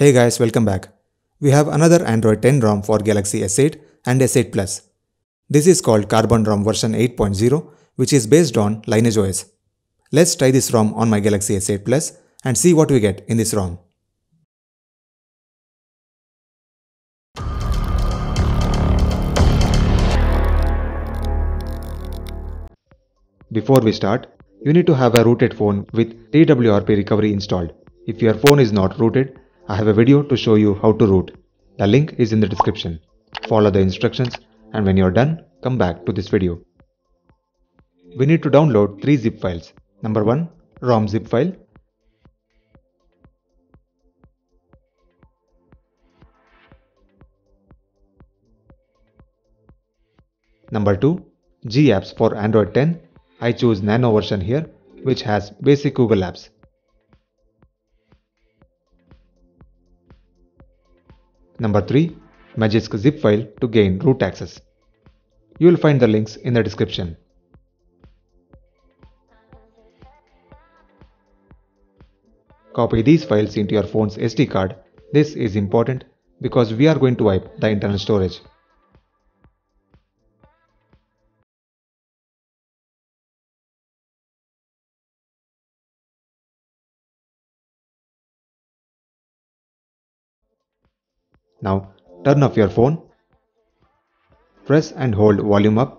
Hey guys, welcome back. We have another Android 10 ROM for Galaxy S8 and S8 Plus. This is called Carbon ROM version 8.0 which is based on Lineage OS. Let's try this ROM on my Galaxy S8 Plus and see what we get in this ROM. Before we start, you need to have a rooted phone with TWRP recovery installed. If your phone is not rooted, I have a video to show you how to root. The link is in the description. Follow the instructions and when you're done, come back to this video. We need to download three zip files. Number one, ROM zip file. Number 2. G apps for Android 10. I choose Nano version here which has basic Google apps. Number 3. Magisk zip file to gain root access. You will find the links in the description. Copy these files into your phone's SD card. This is important because we are going to wipe the internal storage. Now turn off your phone. Press and hold volume up,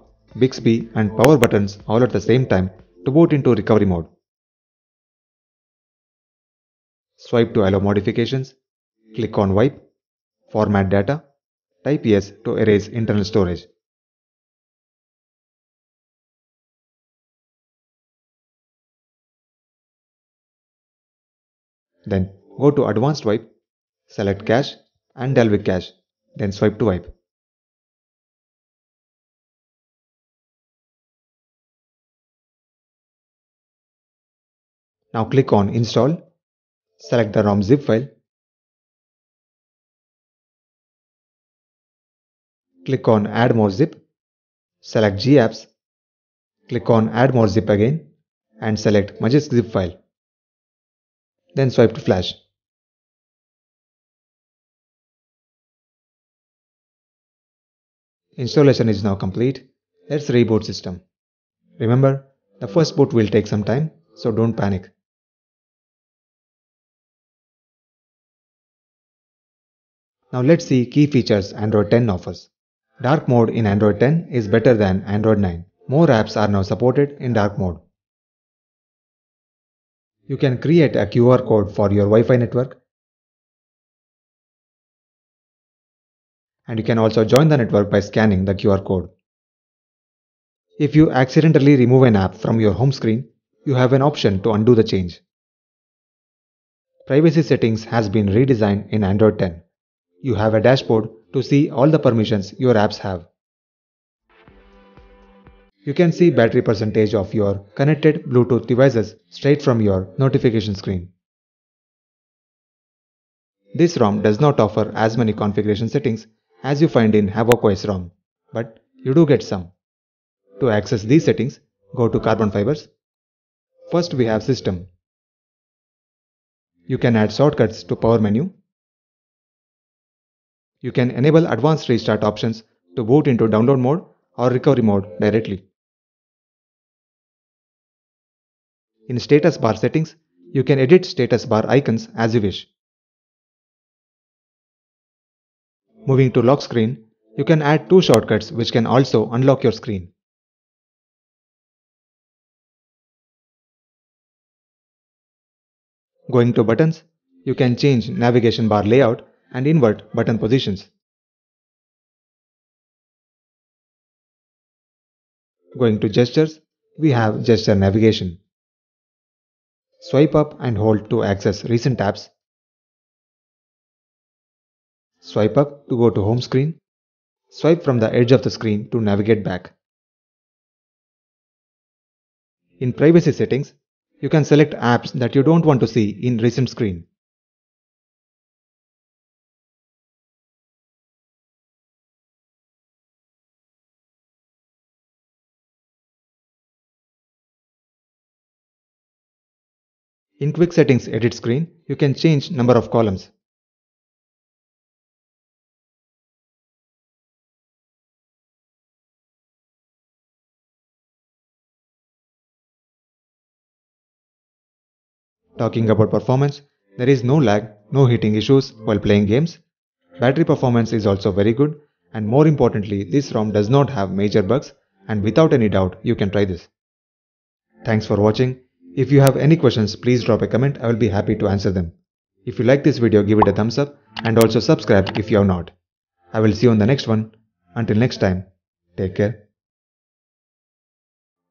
Bixby and power buttons all at the same time to boot into recovery mode. Swipe to allow modifications. Click on wipe. Format data. Type yes to erase internal storage. Then go to advanced wipe. Select cache and Dalvik cache. Then swipe to wipe. Now click on install, select the ROM zip file, click on add more zip, select gapps, click on add more zip again and select magisk zip file. Then swipe to flash. Installation is now complete. Let's reboot system. Remember, the first boot will take some time, so don't panic. Now let's see key features Android 10 offers. Dark mode in Android 10 is better than Android 9. More apps are now supported in dark mode. You can create a QR code for your Wi-Fi network and you can also join the network by scanning the QR code. If you accidentally remove an app from your home screen, you have an option to undo the change. Privacy settings has been redesigned in Android 10. You have a dashboard to see all the permissions your apps have. You can see battery percentage of your connected Bluetooth devices straight from your notification screen. This ROM does not offer as many configuration settings as you find in Havoco ROM, but you do get some. To access these settings, go to Carbon Fibers. First we have System. You can add shortcuts to Power menu. You can enable advanced restart options to boot into download mode or recovery mode directly. In status bar settings, you can edit status bar icons as you wish. Moving to lock screen, you can add two shortcuts which can also unlock your screen. Going to buttons, you can change navigation bar layout and invert button positions. Going to gestures, we have gesture navigation. Swipe up and hold to access recent apps. Swipe up to go to home screen. Swipe from the edge of the screen to navigate back. In privacy settings, you can select apps that you don't want to see in recent screen. In quick settings edit screen, you can change number of columns. Talking about performance, there is no lag, no heating issues while playing games. Battery performance is also very good and more importantly this ROM does not have major bugs and without any doubt you can try this. Thanks for watching. If you have any questions please drop a comment I will be happy to answer them. If you like this video give it a thumbs up and also subscribe if you are not. I will see you on the next one. Until next time, take care.